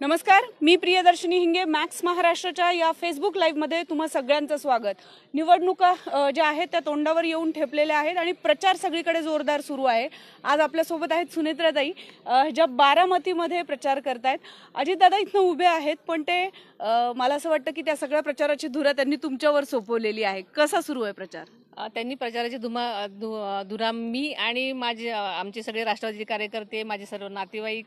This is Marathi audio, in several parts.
नमस्कार मी प्रियदर्शनी हिंगे मॅक्स महाराष्ट्राच्या या फेसबुक लाईव्हमध्ये तुम्हा सगळ्यांचं स्वागत निवडणुका ज्या आहेत त्या तोंडावर येऊन ठेपलेल्या आहेत आणि प्रचार सगळीकडे जोरदार सुरू आहे आज आपल्यासोबत आहेत सुनेत्राताई ज्या बारामतीमध्ये प्रचार करतायत अजितदादा इथनं उभे आहेत पण ते मला असं वाटतं की त्या सगळ्या प्रचाराची धुरा त्यांनी तुमच्यावर सोपवलेली आहे कसा सुरू आहे प्रचार त्यांनी प्रचाराची धुमा धुरा मी आणि माझे आमचे सगळे राष्ट्रवादीचे कार्यकर्ते माझे सर्व नातेवाईक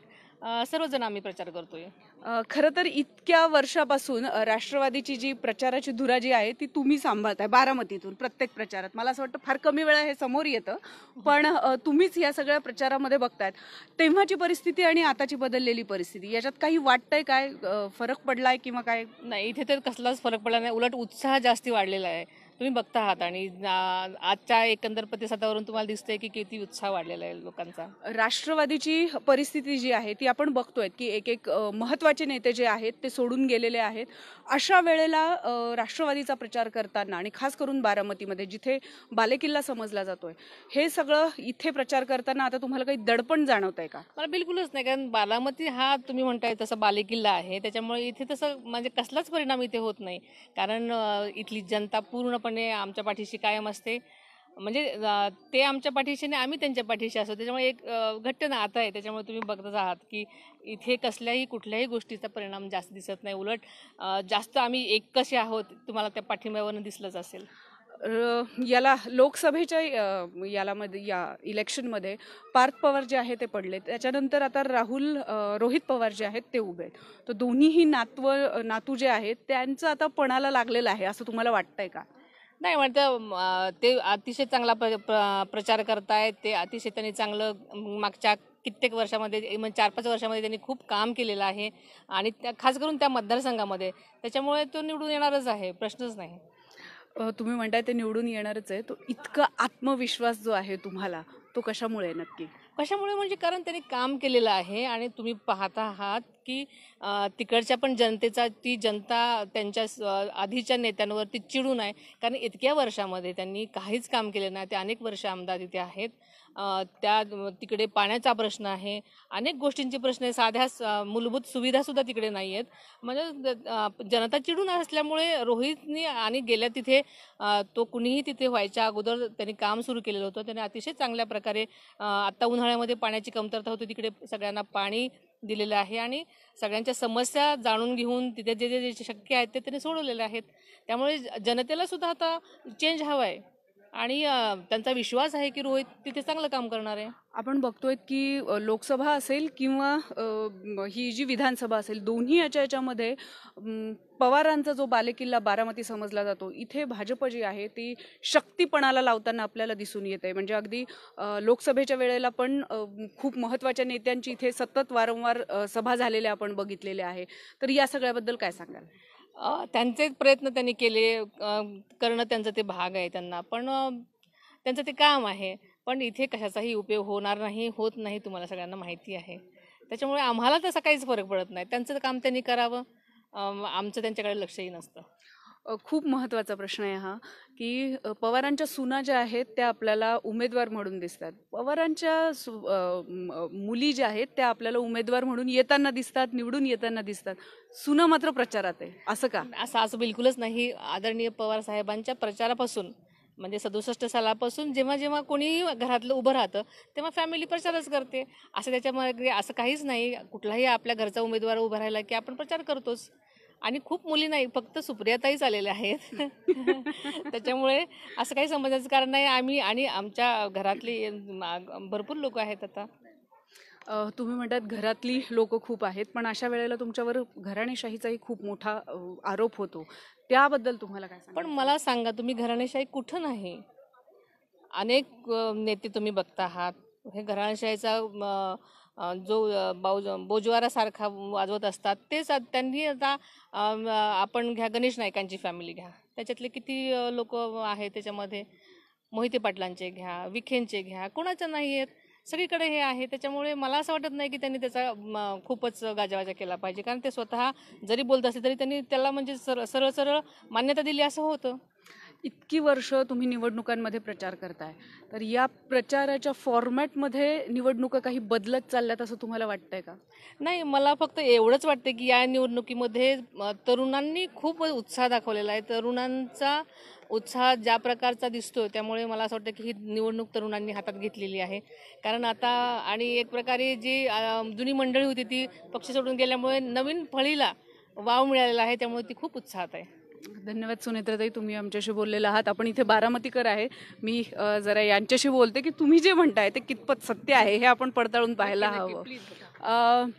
सर्वजण आम्ही प्रचार करतोय आहे खरं तर इतक्या वर्षापासून राष्ट्रवादीची जी प्रचाराची धुरा जी आहे ती तुम्ही सांभाळताय बारामतीतून प्रत्येक प्रचारात मला असं वाटतं फार कमी वेळा हे समोर येतं पण तुम्हीच या सगळ्या प्रचारामध्ये बघतायत तेव्हाची परिस्थिती आणि आताची बदललेली परिस्थिती याच्यात काही वाटतंय काय फरक पडलाय किंवा काय नाही इथे तर कसलाच फरक पडला नाही उलट उत्साह जास्ती वाढलेला आहे तुम्ही बघता आहात आणि आजच्या एकंदर प्रतिसादावरून तुम्हाला दिसतंय की किती उत्साह वाढलेला आहे लोकांचा राष्ट्रवादीची परिस्थिती जी आहे ती आपण बघतोय की एक एक महत्त्वाचे नेते जे आहेत ते सोडून गेलेले आहेत अशा वेळेला राष्ट्रवादीचा प्रचार करताना आणि खास करून बारामतीमध्ये जिथे बालेकिल्ला समजला जातोय हे सगळं इथे प्रचार करताना आता तुम्हाला काही दडपण जाणवत आहे का मला बिलकुलच नाही कारण बारामती हा तुम्ही म्हणताय तसा बालेकिल्ला आहे त्याच्यामुळे इथे तसं म्हणजे कसलाच परिणाम इथे होत नाही कारण इथली जनता पूर्णपणे पूर्णपणे आमच्या पाठीशी कायम असते म्हणजे ते आमच्या पाठीशी नाही आम्ही त्यांच्या पाठीशी असतो त्याच्यामुळे एक घट्ट आता आहे त्याच्यामुळे तुम्ही बघतच आहात की इथे कसल्याही कुठल्याही गोष्टीचा परिणाम जास्त दिसत नाही उलट जास्त आम्ही एक कसे आहोत तुम्हाला त्या पाठिंब्यावरनं दिसलंच असेल याला लोकसभेच्या यालामध्ये या इलेक्शनमध्ये पार्थ पवार जे आहे ते पडले त्याच्यानंतर आता राहुल रोहित पवार जे आहेत ते उभे आहेत तर दोन्हीही नातव नातू जे आहेत त्यांचं आता पणाला लागलेलं आहे असं तुम्हाला वाटतंय का नाही म्हणतं ते अतिशय चांगला प्र, प्र प्रचार आहेत ते अतिशय त्यांनी चांगलं मागच्या कित्येक वर्षामध्ये म्हणजे चार पाच वर्षामध्ये त्यांनी खूप काम केलेलं आहे आणि त्या खास करून त्या मतदारसंघामध्ये त्याच्यामुळे तो निवडून येणारच आहे प्रश्नच नाही तुम्ही म्हणताय ते निवडून येणारच आहे तो इतका आत्मविश्वास जो आहे तुम्हाला तो कशामुळे नक्की कशामुळे म्हणजे कारण त्यांनी काम केलेलं आहे आणि तुम्ही पाहत आहात की तिकडच्या पण जनतेचा ती जनता त्यांच्या आधीच्या नेत्यांवरती चिडून आहे कारण इतक्या वर्षामध्ये त्यांनी काहीच काम केले नाही ते अनेक वर्ष आमदार इथे आहेत त्या तिकडे पाण्याचा प्रश्न आहे अनेक गोष्टींचे प्रश्न आहे साध्या मूलभूत सुविधासुद्धा तिकडे नाही आहेत म्हणजे जनता चिडून असल्यामुळे रोहितनी आणि गेल्या तिथे तो कुणीही तिथे व्हायच्या अगोदर त्यांनी काम सुरू केलेलं होतं त्याने अतिशय चांगल्या प्रकारे आत्ता उन्हाळ्या उन्हाळ्यामध्ये पाण्याची कमतरता होती तिकडे सगळ्यांना पाणी दिलेलं आहे आणि सगळ्यांच्या समस्या जाणून घेऊन तिथे जे जे जे शक्य आहेत ते त्यांनी सोडवलेले आहेत त्यामुळे जनतेला सुद्धा आता चेंज हवा आहे आणि त्यांचा विश्वास आहे की रोहित तिथे चांगलं काम करणार आहे आपण बघतोय की लोकसभा असेल किंवा ही जी विधानसभा असेल दोन्ही याच्या याच्यामध्ये पवारांचा जो बालेकिल्ला बारामती समजला जातो इथे भाजप जी आहे ती शक्तीपणाला लावताना आपल्याला दिसून येते म्हणजे अगदी लोकसभेच्या वेळेला पण खूप महत्त्वाच्या नेत्यांची इथे सतत वारंवार सभा झालेल्या आपण बघितलेल्या आहे तर या सगळ्याबद्दल काय सांगाल त्यांचे प्रयत्न त्यांनी केले करणं त्यांचा ते भाग आहे त्यांना पण त्यांचं ते काम आहे पण इथे कशाचाही उपयोग होणार नाही होत नाही तुम्हाला सगळ्यांना माहिती आहे त्याच्यामुळे आम्हाला तसा काहीच फरक पडत नाही त्यांचं काम त्यांनी करावं आमचं त्यांच्याकडे लक्षही नसतं खूप महत्त्वाचा प्रश्न आहे हा की पवारांच्या सुना ज्या आहेत त्या आपल्याला उमेदवार म्हणून दिसतात पवारांच्या मुली ज्या आहेत त्या आपल्याला उमेदवार म्हणून येताना दिसतात निवडून येताना दिसतात सुना मात्र प्रचारात आहे असं का असं असं बिलकुलच नाही आदरणीय पवार साहेबांच्या प्रचारापासून म्हणजे सदुसष्ट सालापासून जेव्हा जेव्हा कोणी घरातलं उभं राहतं तेव्हा फॅमिली प्रचारच करते असं त्याच्यामध्ये असं काहीच नाही कुठलाही आपल्या घरचा उमेदवार उभं राहिला की आपण प्रचार करतोच आणि खूप मुली नाही फक्त सुप्रियाताईच आलेल्या आहेत त्याच्यामुळे असं काही समजायचं कारण नाही आम्ही आणि आमच्या घरातली भरपूर लोक आहेत आता तुम्ही म्हणतात घरातली लोक खूप आहेत पण अशा वेळेला तुमच्यावर घराणेशाहीचाही खूप मोठा आरोप होतो त्याबद्दल तुम्हाला काय पण मला सांगा तुम्ही घराणेशाही कुठं नाही अनेक नेते तुम्ही बघता आहात हे घराणेशाहीचा जो बाऊज बोजवारासारखा वाजवत असतात तेच त्यांनी आता आपण घ्या गणेश नायकांची फॅमिली घ्या त्याच्यातले किती लोक आहेत त्याच्यामध्ये मोहिते पाटलांचे घ्या विखेंचे घ्या कोणाच्या नाही आहेत सगळीकडे हे आहे त्याच्यामुळे मला असं वाटत नाही की त्यांनी त्याचा खूपच गाजावाजा केला पाहिजे कारण ते स्वतः जरी बोलत असले तरी त्यांनी त्याला म्हणजे सर सरळ सरळ मान्यता दिली असं होतं इतकी वर्ष तुम्ही निवडणुकांमध्ये प्रचार करताय तर या प्रचाराच्या फॉर्मॅटमध्ये निवडणुका काही बदलत चालल्यात असं तुम्हाला वाटतंय का नाही मला फक्त एवढंच वाटतं की या निवडणुकीमध्ये तरुणांनी खूप उत्साह दाखवलेला आहे तरुणांचा उत्साह ज्या प्रकारचा दिसतो त्यामुळे मला असं वाटतं की ही निवडणूक तरुणांनी हातात घेतलेली आहे कारण आता आणि एक प्रकारे जी जुनी मंडळी होती ती पक्ष सोडून गेल्यामुळे नवीन फळीला वाव मिळालेला आहे त्यामुळे ती खूप उत्साहात आहे धन्यवाद सुनेत्राताई तुम्ही आमच्याशी बोललेला आहात आपण इथे बारामतीकर आहे मी जरा यांच्याशी बोलते की तुम्ही जे म्हणताय ते कितपत सत्य आहे हे आपण पडताळून पाहायला हवं